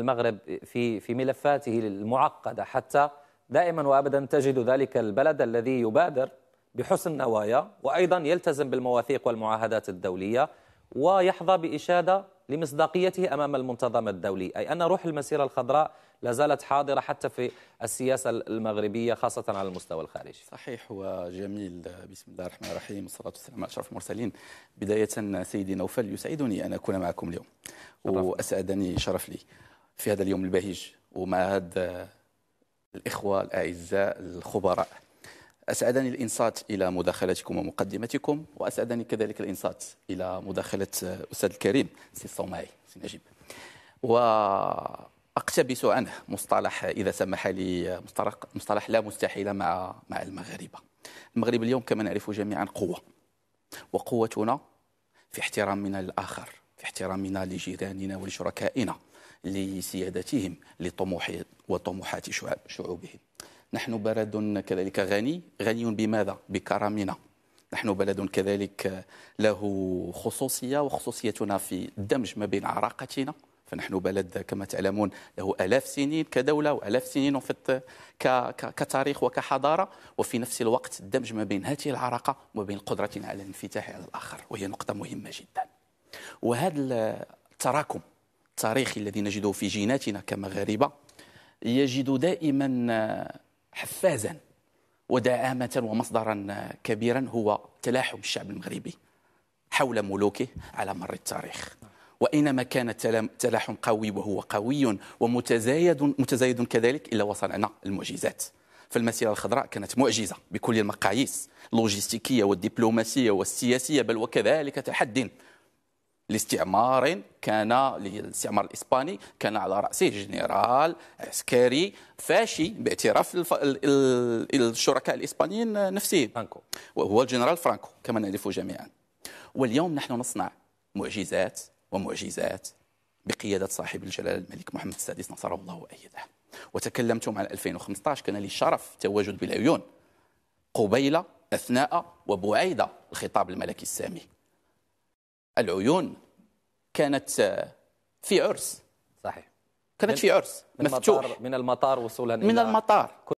المغرب في في ملفاته المعقدة حتى دائما وابدا تجد ذلك البلد الذي يبادر بحسن نوايا وأيضا يلتزم بالمواثيق والمعاهدات الدولية ويحظى بإشادة لمصداقيته أمام المنتظم الدولي أي أن روح المسيرة الخضراء لا زالت حاضرة حتى في السياسة المغربية خاصة على المستوى الخارجي صحيح وجميل بسم الله الرحمن الرحيم والصلاة والسلام على أشرف المرسلين بداية سيدي نوفل يسعدني أن أكون معكم اليوم وأسعدني شرف لي في هذا اليوم البهيج ومع هذا الإخوة الأعزاء الخبراء أسعدني الإنصات إلى مداخلتكم ومقدمتكم وأسعدني كذلك الإنصات إلى مداخلة أستاذ الكريم سي الصومعي سي نجيب وأقتبس عنه مصطلح إذا سمح لي مصطلح, مصطلح لا مستحيل مع مع المغاربة المغرب اليوم كما نعرف جميعا قوة وقوتنا في احترامنا للآخر احترامنا لجيراننا ولشركائنا لسيادتهم لطموح وطموحات شعب شعوبهم نحن بلد كذلك غني غني بماذا بكرمنا نحن بلد كذلك له خصوصية وخصوصيتنا في الدمج ما بين عراقتنا فنحن بلد كما تعلمون له ألاف سنين كدولة وألاف سنين في كتاريخ وكحضارة وفي نفس الوقت الدمج ما بين هذه العراقة وما بين قدرتنا على الانفتاح على الآخر وهي نقطة مهمة جداً وهذا التراكم التاريخي الذي نجده في جيناتنا كمغاربة يجد دائما حفازا ودعامة ومصدرا كبيرا هو تلاحم الشعب المغربي حول ملوكه على مر التاريخ وإنما كان تلاحم قوي وهو قوي ومتزايد متزايد كذلك إلا وصلنا المعجزات فالمسيرة الخضراء كانت معجزة بكل المقاييس اللوجستيكية والدبلوماسية والسياسية بل وكذلك تحد لاستعمار كان للاستعمار الاسباني كان على راسه جنرال عسكري فاشي باعتراف الف... الشركاء الاسبانيين نفسهم فرانكو وهو الجنرال فرانكو كما نعرف جميعا واليوم نحن نصنع معجزات ومعجزات بقياده صاحب الجلاله الملك محمد السادس نصره الله وايده وتكلمتم عن 2015 كان لي الشرف التواجد بالعيون قبيله اثناء وبعيده الخطاب الملكي السامي العيون كانت آه، في عرس صحيح كانت في عرس مفتوح من المطار وصولا من المطار